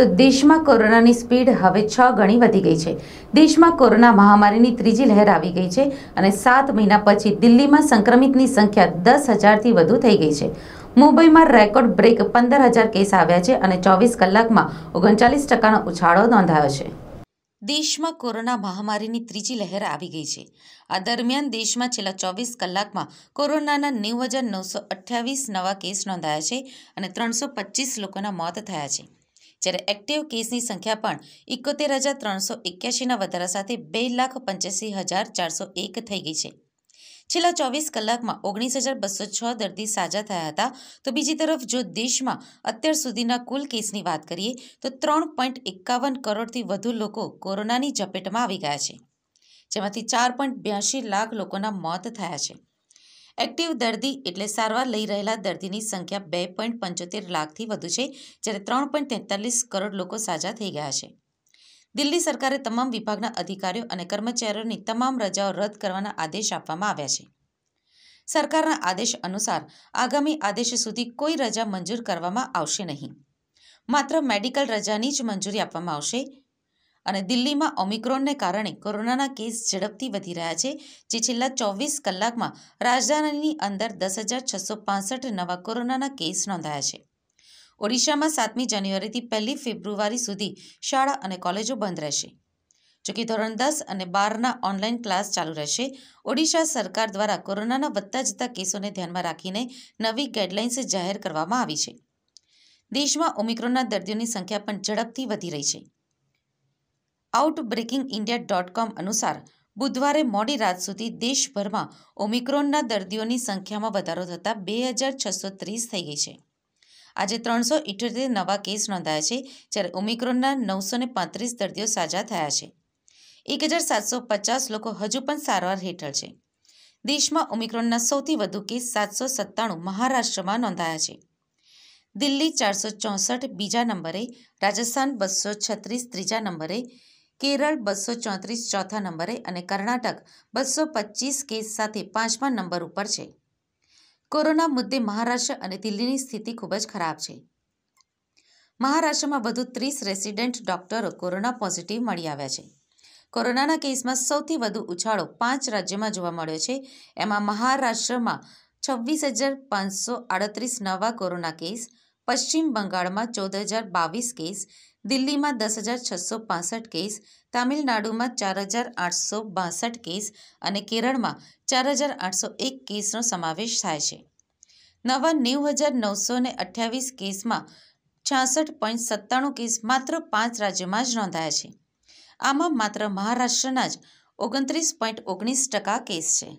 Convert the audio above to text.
તો દેશમાં કોરોનાની સ્પીડ હવે છ ગણી વધી ગઈ છે દેશમાં કોરોના મહામારીની ત્રીજી લહેર આવી ગઈ છે અને સાત મહિના પછી દિલ્હીમાં સંક્રમિતની સંખ્યા દસ હજારથી વધુ થઈ ગઈ છે મુંબઈમાં રેકોર્ડ બ્રેક પંદર હજાર કેસ આવ્યા છે અને ચોવીસ કલાકમાં ઓગણચાલીસ ટકાનો ઉછાળો નોંધાયો છે દેશમાં કોરોના મહામારીની ત્રીજી લહેર આવી ગઈ છે આ દરમિયાન દેશમાં છેલ્લા ચોવીસ કલાકમાં કોરોનાના નેવું હજાર નવસો અઠ્યાવીસ નવા કેસ નોંધાયા છે અને ત્રણસો પચીસ લોકોના મોત થયા છે જ્યારે એક્ટિવ કેસની સંખ્યા પણ એકોતેર હજાર ત્રણસો એક્યાસીના વધારા સાથે બે લાખ પંચ્યાસી હજાર ચારસો એક થઈ ગઈ છે છેલ્લા ચોવીસ કલાકમાં ઓગણીસ હજાર બસો છ દર્દી સાજા થયા હતા તો બીજી તરફ જો દેશમાં અત્યાર સુધીના કુલ કેસની વાત કરીએ તો ત્રણ પોઈન્ટ એકાવન કરોડથી વધુ લોકો કોરોનાની ઝપેટમાં આવી ગયા છે જેમાંથી ચાર પોઈન્ટ બ્યાસી લાખ લોકોના મોત થયા છે એક્ટિવ દર્દી એટલે સારવાર લઈ રહેલા દર્દીની સંખ્યા બે પોઈન્ટ પંચોતેર લાખથી વધુ છે જ્યારે ત્રણ પોઈન્ટ તેતાલીસ કરોડ લોકો સાજા થઈ ગયા છે દિલ્હી સરકારે તમામ વિભાગના અધિકારીઓ અને કર્મચારીઓની તમામ રજાઓ રદ કરવાના આદેશ આપવામાં આવ્યા છે સરકારના આદેશ અનુસાર આગામી આદેશ સુધી કોઈ રજા મંજૂર કરવામાં આવશે નહીં માત્ર મેડિકલ રજાની જ મંજૂરી આપવામાં આવશે અને દિલ્હીમાં ઓમિક્રોનને કારણે કોરોનાના કેસ ઝડપથી વધી રહ્યા છે જે છેલ્લા ચોવીસ કલાકમાં રાજધાનીની અંદર દસ હજાર છસો પાસઠ નવા કોરોનાના કેસ નોંધાયા છે ઓડિશામાં સાતમી જાન્યુઆરીથી પહેલી ફેબ્રુઆરી સુધી શાળા અને કોલેજો બંધ રહેશે જોકે ધોરણ દસ અને બારના ઓનલાઈન ક્લાસ ચાલુ રહેશે ઓડિશા સરકાર દ્વારા કોરોનાના વધતા જતા કેસોને ધ્યાનમાં રાખીને નવી ગાઈડલાઇન્સ જાહેર કરવામાં આવી છે દેશમાં ઓમિક્રોનના દર્દીઓની સંખ્યા પણ ઝડપથી વધી રહી છે આઉટબ્રેકિંગ ઇન્ડિયા ડોટ કોમ અનુસાર બુધવારે મોડી રાત સુધી દેશભરમાં ઓમિક્રોનના દર્દીઓની સંખ્યામાં વધારો થતાં બે હજાર છસો ત્રીસ થઈ ગઈ છે આજે ત્રણસો ઇઠ્યોતેર નવા કેસ નોંધાયા છે જ્યારે ઓમિક્રોનના નવસો ને પાંત્રીસ દર્દીઓ સાજા થયા છે એક હજાર સાતસો પચાસ લોકો હજુ પણ સારવાર હેઠળ છે દેશમાં ઓમિક્રોનના સૌથી વધુ કેસ સાતસો સત્તાણું મહારાષ્ટ્રમાં નોંધાયા છે દિલ્હી ચારસો ચોસઠ બીજા નંબરે રાજસ્થાન બસો છત્રીસ ત્રીજા નંબરે કેરળ બસો ચોત્રીસ ચોથા નંબરે અને કર્ણાટક બસો પચીસ કેસ સાથે પાંચમા નંબર ઉપર છે કોરોના મુદ્દે મહારાષ્ટ્ર અને દિલ્હીની સ્થિતિ ખૂબ જ ખરાબ છે મહારાષ્ટ્રમાં વધુ ત્રીસ રેસિડેન્ટ ડોક્ટરો કોરોના પોઝિટિવ મળી આવ્યા છે કોરોનાના કેસમાં સૌથી વધુ ઉછાળો પાંચ રાજ્યમાં જોવા મળ્યો છે એમાં મહારાષ્ટ્રમાં છવ્વીસ હજાર પાંચસો આડત્રીસ નવા કોરોના કેસ પશ્ચિમ બંગાળમાં ચૌદ હજાર બાવીસ કેસ દિલ્હીમાં દસ હજાર છસો પાસઠ કેસ તામિલનાડુમાં ચાર હજાર આઠસો બાસઠ કેસ અને કેરળમાં ચાર હજાર આઠસો એક કેસનો સમાવેશ થાય છે નવા નેવું હજાર નવસો ને અઠ્યાવીસ કેસમાં છાસઠ પોઈન્ટ સત્તાણું કેસ માત્ર પાંચ રાજ્યોમાં જ નોંધાયા છે આમાં માત્ર મહારાષ્ટ્રના જ ઓગણત્રીસ પોઈન્ટ ઓગણીસ ટકા કેસ છે